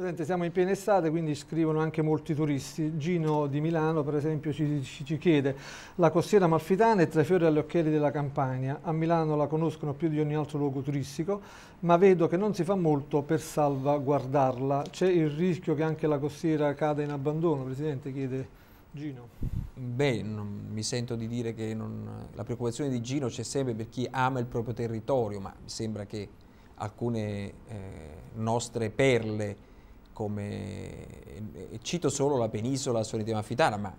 Presidente, siamo in piena estate, quindi scrivono anche molti turisti. Gino di Milano, per esempio, ci, ci, ci chiede la costiera malfitana è tra i fiori agli occhiali della Campania. A Milano la conoscono più di ogni altro luogo turistico, ma vedo che non si fa molto per salvaguardarla. C'è il rischio che anche la costiera cada in abbandono, Presidente, chiede Gino. Beh, non, mi sento di dire che non, la preoccupazione di Gino c'è sempre per chi ama il proprio territorio, ma mi sembra che alcune eh, nostre perle come, cito solo la penisola Sorrentino Afitana ma,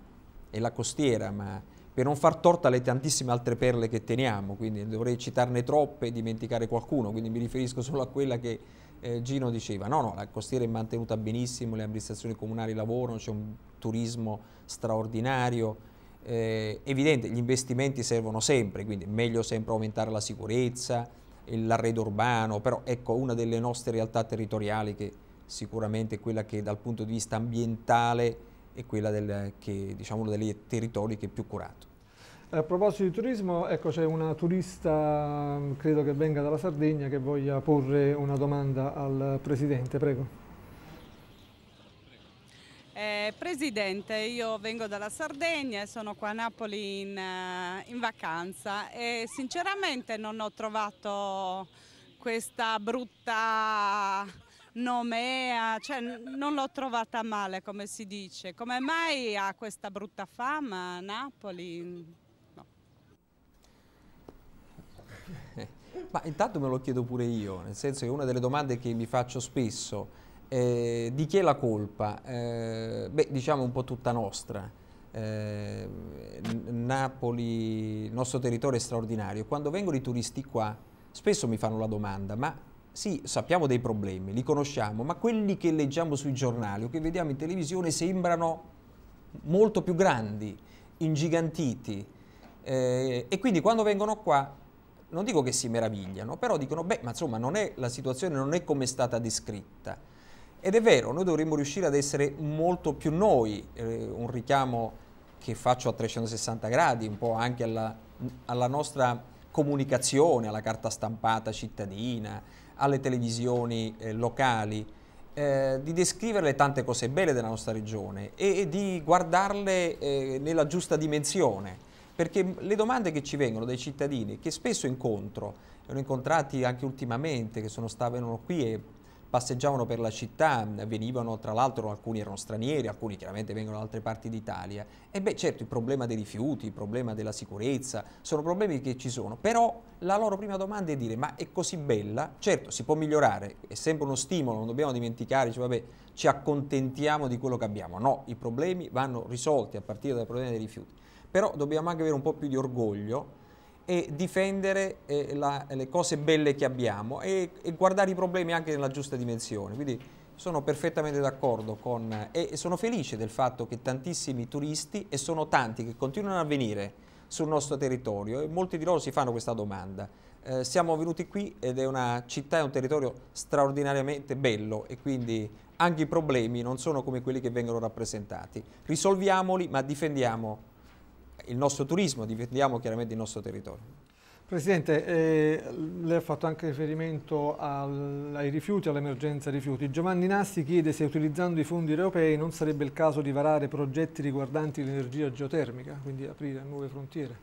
e la costiera, ma per non far torta alle tantissime altre perle che teniamo, quindi dovrei citarne troppe e dimenticare qualcuno, quindi mi riferisco solo a quella che eh, Gino diceva, no, no, la costiera è mantenuta benissimo, le amministrazioni comunali lavorano, c'è un turismo straordinario, eh, evidente, gli investimenti servono sempre, quindi è meglio sempre aumentare la sicurezza, l'arredo urbano, però ecco una delle nostre realtà territoriali che sicuramente quella che dal punto di vista ambientale è quella del, che, diciamo, uno dei territori che è più curato. A proposito di turismo, ecco c'è una turista, mm, credo che venga dalla Sardegna, che voglia porre una domanda al Presidente, prego. Eh, Presidente, io vengo dalla Sardegna e sono qua a Napoli in, eh, in vacanza e sinceramente non ho trovato questa brutta nomea, ah, cioè, non l'ho trovata male come si dice. Come mai ha questa brutta fama Napoli? No. Ma intanto me lo chiedo pure io, nel senso che una delle domande che mi faccio spesso eh, di chi è la colpa? Eh, beh, diciamo un po' tutta nostra. Eh, Napoli, il nostro territorio è straordinario. Quando vengono i turisti qua, spesso mi fanno la domanda, ma sì, sappiamo dei problemi, li conosciamo, ma quelli che leggiamo sui giornali o che vediamo in televisione sembrano molto più grandi, ingigantiti. Eh, e quindi quando vengono qua, non dico che si meravigliano, però dicono, beh, ma insomma, è, la situazione non è come è stata descritta. Ed è vero, noi dovremmo riuscire ad essere molto più noi, eh, un richiamo che faccio a 360 gradi, un po' anche alla, alla nostra comunicazione, alla carta stampata cittadina, alle televisioni eh, locali, eh, di descrivere le tante cose belle della nostra regione e, e di guardarle eh, nella giusta dimensione, perché le domande che ci vengono dai cittadini, che spesso incontro, ne ho incontrati anche ultimamente, che sono stavano qui e passeggiavano per la città, venivano tra l'altro, alcuni erano stranieri, alcuni chiaramente vengono da altre parti d'Italia. E beh certo il problema dei rifiuti, il problema della sicurezza, sono problemi che ci sono, però la loro prima domanda è dire ma è così bella? Certo si può migliorare, è sempre uno stimolo, non dobbiamo dimenticare, cioè, vabbè, ci accontentiamo di quello che abbiamo. No, i problemi vanno risolti a partire dal problema dei rifiuti. Però dobbiamo anche avere un po' più di orgoglio e difendere eh, la, le cose belle che abbiamo e, e, guardare i problemi anche nella giusta dimensione. Quindi sono perfettamente d'accordo con e sono felice del fatto che tantissimi turisti, e sono tanti che continuano a venire sul nostro territorio e molti di loro si fanno questa domanda. Eh, siamo venuti qui ed è una città e un territorio straordinariamente bello e quindi anche i problemi non sono come quelli che vengono rappresentati. Risolviamoli ma difendiamo il nostro turismo, difendiamo chiaramente il nostro territorio. Presidente, eh, lei ha fatto anche riferimento al, ai rifiuti, all'emergenza rifiuti. Giovanni Nasti chiede se utilizzando i fondi europei non sarebbe il caso di varare progetti riguardanti l'energia geotermica, quindi aprire nuove frontiere.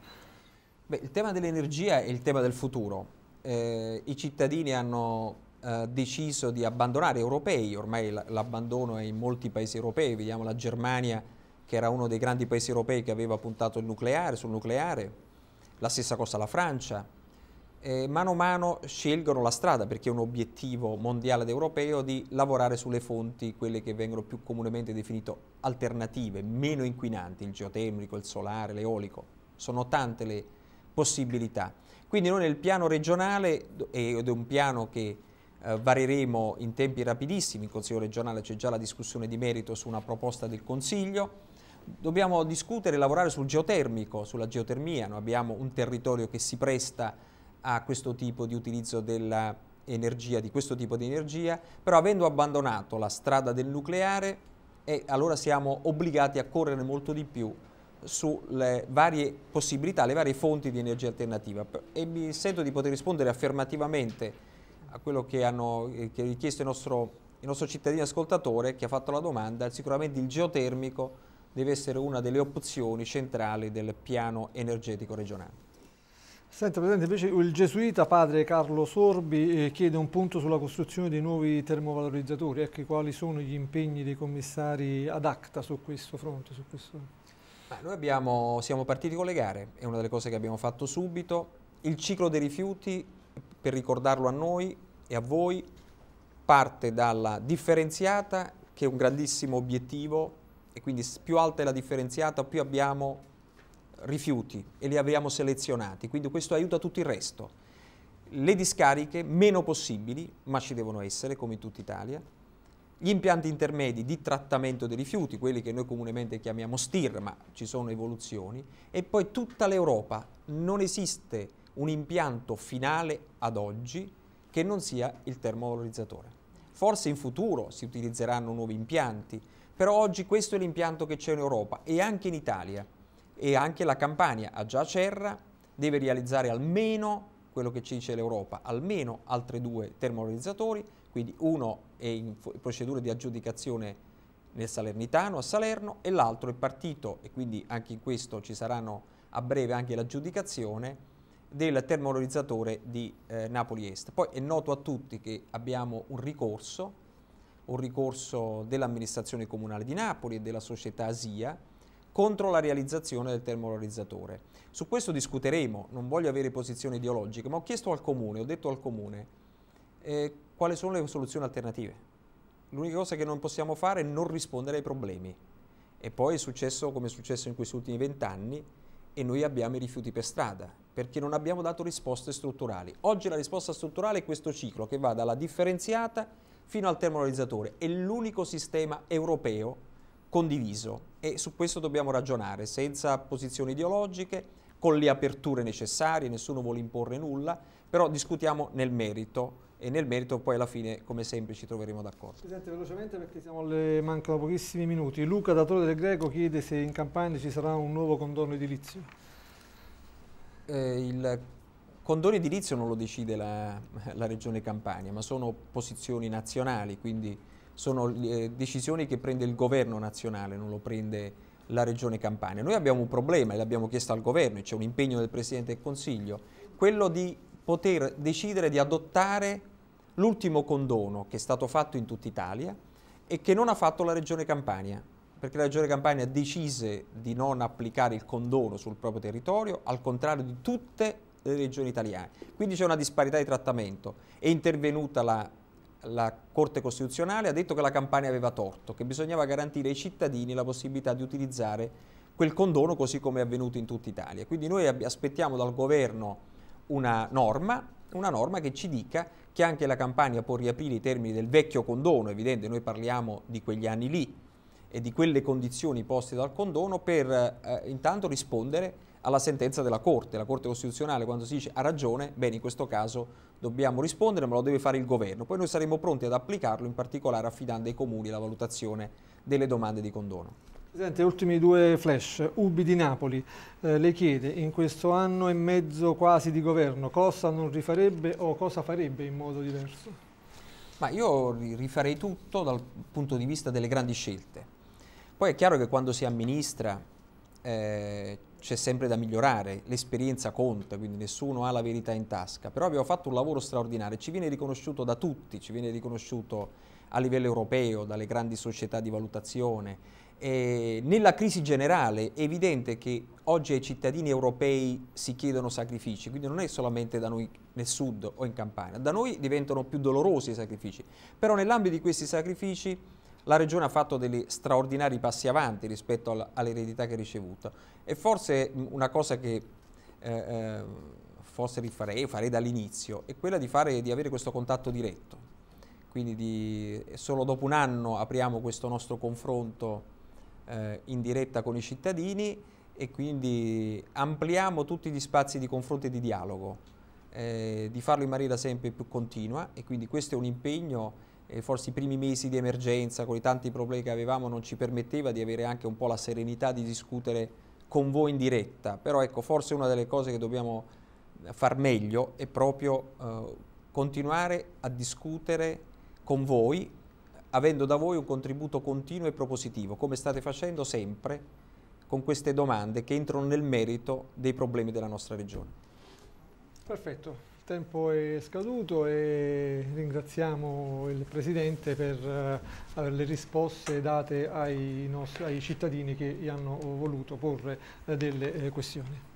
Beh, il tema dell'energia è il tema del futuro. Eh, I cittadini hanno eh, deciso di abbandonare europei, ormai l'abbandono è in molti paesi europei, vediamo la Germania che era uno dei grandi paesi europei che aveva puntato nucleare, sul nucleare, la stessa cosa la Francia. E mano a mano scelgono la strada perché è un obiettivo mondiale ed europeo di lavorare sulle fonti, quelle che vengono più comunemente definite alternative, meno inquinanti, il geotermico, il solare, l'eolico. Sono tante le possibilità. Quindi noi nel piano regionale, ed è un piano che eh, vareremo in tempi rapidissimi, in Consiglio regionale c'è già la discussione di merito su una proposta del Consiglio, dobbiamo discutere e lavorare sul geotermico, sulla geotermia. Noi abbiamo un territorio che si presta a questo tipo di utilizzo dell'energia, di questo tipo di energia, però avendo abbandonato la strada del nucleare, eh, allora siamo obbligati a correre molto di più sulle varie possibilità, le varie fonti di energia alternativa. E mi sento di poter rispondere affermativamente a quello che, hanno, eh, che ha richiesto il nostro, il nostro cittadino ascoltatore che ha fatto la domanda, sicuramente il geotermico deve essere una delle opzioni centrali del piano energetico regionale. Senta Presidente, invece il gesuita padre Carlo Sorbi eh, chiede un punto sulla costruzione dei nuovi termovalorizzatori, ecco quali sono gli impegni dei commissari ad acta su questo fronte? Su questo? noi abbiamo, siamo partiti con le gare, è una delle cose che abbiamo fatto subito, il ciclo dei rifiuti, per ricordarlo a noi e a voi, parte dalla differenziata che è un grandissimo obiettivo e quindi più alta è la differenziata più abbiamo rifiuti e li abbiamo selezionati, quindi questo aiuta tutto il resto. Le discariche meno possibili, ma ci devono essere come in tutta Italia, gli impianti intermedi di trattamento dei rifiuti, quelli che noi comunemente chiamiamo STIR, ma ci sono evoluzioni, e poi tutta l'Europa. Non esiste un impianto finale ad oggi che non sia il termovalorizzatore. Forse in futuro si utilizzeranno nuovi impianti, però oggi questo è l'impianto che c'è in Europa e anche in Italia. E anche la Campania ha già Cerra deve realizzare almeno quello che ci dice l'Europa, almeno altri due termorealizzatori, quindi uno è in procedura di aggiudicazione nel Salernitano, a Salerno, e l'altro è partito, e quindi anche in questo ci saranno a breve anche l'aggiudicazione, del termolorizzatore di eh, Napoli Est. Poi è noto a tutti che abbiamo un ricorso un ricorso dell'amministrazione comunale di Napoli e della società Asia contro la realizzazione del termovalorizzatore. Su questo discuteremo, non voglio avere posizioni ideologiche, ma ho chiesto al comune, ho detto al comune eh, quali sono le soluzioni alternative. L'unica cosa che non possiamo fare è non rispondere ai problemi. E poi è successo come è successo in questi ultimi vent'anni e noi abbiamo i rifiuti per strada perché non abbiamo dato risposte strutturali. Oggi la risposta strutturale è questo ciclo che va dalla differenziata fino al termolarizzatore. È l'unico sistema europeo condiviso e su questo dobbiamo ragionare senza posizioni ideologiche, con le aperture necessarie, nessuno vuole imporre nulla, però discutiamo nel merito e nel merito poi alla fine come sempre ci troveremo d'accordo. Presidente velocemente perché alle, mancano pochissimi minuti, Luca datore del Greco chiede se in campagna ci sarà un nuovo condono edilizio. Eh, il Condono edilizio non lo decide la, la, Regione Campania, ma sono posizioni nazionali, quindi sono eh, decisioni che prende il governo nazionale, non lo prende la Regione Campania. Noi abbiamo un problema e l'abbiamo chiesto al governo, e c'è un impegno del Presidente del Consiglio, quello di poter decidere di adottare l'ultimo condono che è stato fatto in tutta Italia e che non ha fatto la Regione Campania, perché la Regione Campania decise di non applicare il condono sul proprio territorio, al contrario di tutte le regioni italiane. Quindi c'è una disparità di trattamento. È intervenuta la, la Corte Costituzionale, ha detto che la Campania aveva torto, che bisognava garantire ai cittadini la possibilità di utilizzare quel condono così come è avvenuto in tutta Italia. Quindi noi aspettiamo dal governo una norma, una norma che ci dica che anche la Campania può riaprire i termini del vecchio condono, evidente noi parliamo di quegli anni lì, e di quelle condizioni poste dal condono per eh, intanto rispondere alla sentenza della Corte. La Corte Costituzionale quando si dice ha ragione, bene in questo caso dobbiamo rispondere ma lo deve fare il governo. Poi noi saremo pronti ad applicarlo in particolare affidando ai comuni la valutazione delle domande di condono. Presidente, ultimi due flash. Ubi di Napoli eh, le chiede in questo anno e mezzo quasi di governo cosa non rifarebbe o cosa farebbe in modo diverso? Ma io rifarei tutto dal punto di vista delle grandi scelte poi è chiaro che quando si amministra eh, c'è sempre da migliorare, l'esperienza conta, quindi nessuno ha la verità in tasca, però abbiamo fatto un lavoro straordinario, ci viene riconosciuto da tutti, ci viene riconosciuto a livello europeo, dalle grandi società di valutazione. E nella crisi generale è evidente che oggi ai cittadini europei si chiedono sacrifici, quindi non è solamente da noi nel sud o in Campania, da noi diventano più dolorosi i sacrifici, però nell'ambito di questi sacrifici la Regione ha fatto degli straordinari passi avanti rispetto all'eredità che ha ricevuto e forse mm, una cosa che eh, eh forse rifarei, farei dall'inizio, è quella di, fare, di avere questo contatto diretto. Quindi di, solo dopo un anno apriamo questo nostro confronto eh, in diretta con i cittadini e quindi ampliamo tutti gli spazi di confronto e di dialogo, eh, di farlo in maniera sempre più continua e quindi questo è un impegno forse i primi mesi di emergenza, con i tanti problemi che avevamo, non ci permetteva di avere anche un po' la serenità di discutere con voi in diretta. Però ecco, forse una delle cose che dobbiamo eh, far meglio è proprio eh, continuare a discutere con voi, avendo da voi un contributo continuo e propositivo, come state facendo sempre con queste domande che entrano nel merito dei problemi della nostra regione. Perfetto, tempo è scaduto e ringraziamo il Presidente per uh, le risposte date ai, ai, cittadini che gli hanno voluto porre uh, delle uh, questioni.